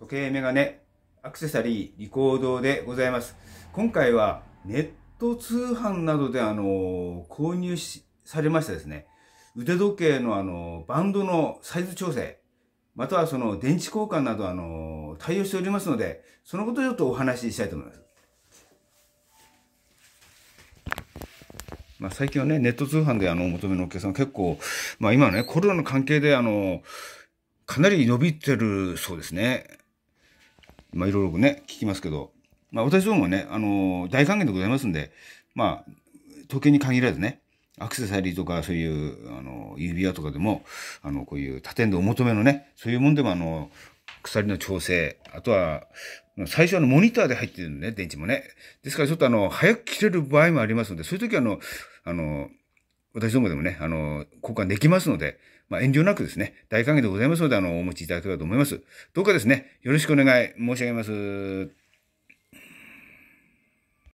時計メガネ、アクセサリー、リコードでございます。今回はネット通販などであの、購入し、されましたですね、腕時計のあの、バンドのサイズ調整、またはその電池交換などあの、対応しておりますので、そのことをちょっとお話ししたいと思います。まあ、最近はね、ネット通販であの、求めのお客さん結構、まあ今ね、コロナの関係であの、かなり伸びてるそうですね。まあ、いろいろね、聞きますけど、まあ、私どもね、あのー、大歓迎でございますんで、まあ、時計に限らずね、アクセサリーとか、そういう、あの、指輪とかでも、あの、こういう多点でお求めのね、そういうもんでも、あの、鎖の調整、あとは、最初はモニターで入ってるでね、電池もね。ですからちょっとあの、早く切れる場合もありますので、そういう時はあの、あの、私どもでもね、あの、交換できますので、まあ、遠慮なくですね、大歓迎でございますので、あの、お持ちいただければと思います。どうかですね、よろしくお願い申し上げます。